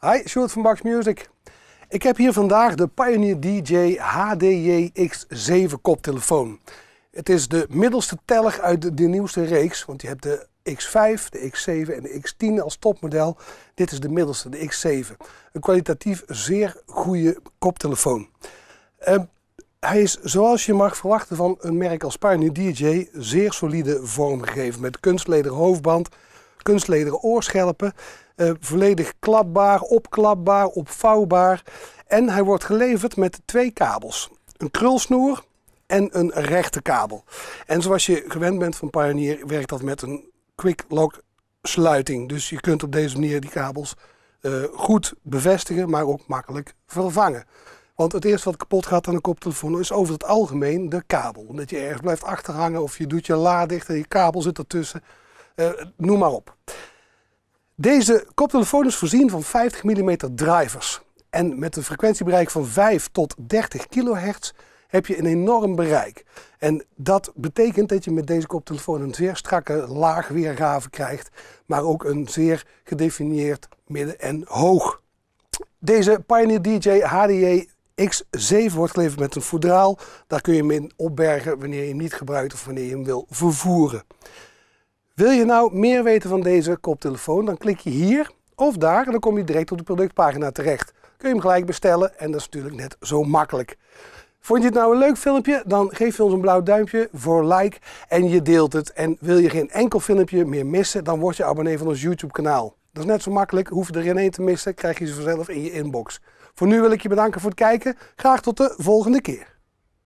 Hi, Sjoerd van Bax Music. Ik heb hier vandaag de Pioneer DJ HDJ-X7 koptelefoon. Het is de middelste teller uit de, nieuwste reeks, want je hebt de X5, de X7 en de X10 als topmodel. Dit is de middelste, de X7. Een kwalitatief zeer goede koptelefoon. Ehm, hij is zoals je mag verwachten van een merk als Pioneer DJ zeer solide vormgegeven met kunstleder hoofdband, kunstlederen oorschelpen. Eh, volledig klapbaar, opklapbaar, opvouwbaar. En hij wordt geleverd met twee kabels. Een krulsnoer en een rechte kabel. En zoals je gewend bent van Pioneer werkt dat met een quick lock sluiting. Dus je kunt op deze manier die kabels eh, goed bevestigen, maar ook makkelijk vervangen. Want het eerste wat kapot gaat aan een koptelefoon is over het algemeen de kabel. Omdat je ergens blijft achterhangen of je doet je la dicht en je kabel zit ertussen. Eh, noem maar op. Deze koptelefoon is voorzien van 50 mm drivers. En met een frequentiebereik van 5 tot 30 kHz heb je een enorm bereik. En dat betekent dat je met deze koptelefoon een zeer strakke laagweergave krijgt, maar ook een zeer gedefinieerd midden- en hoog. Deze Pioneer DJ HDE X7 wordt geleverd met een voedraal. Daar kun je hem in opbergen wanneer je hem niet gebruikt of wanneer je hem wil vervoeren. Wil je nou meer weten van deze koptelefoon, dan klik je hier of daar en dan kom je direct op de productpagina terecht. Kun je hem gelijk bestellen en dat is natuurlijk net zo makkelijk. Vond je het nou een leuk filmpje? Dan geef je ons een blauw duimpje voor like en je deelt het. En wil je geen enkel filmpje meer missen, dan word je abonnee van ons YouTube kanaal. Dat is net zo makkelijk, hoef je er geen één te missen, krijg je ze vanzelf in je inbox. Voor nu wil ik je bedanken voor het kijken. Graag tot de volgende keer.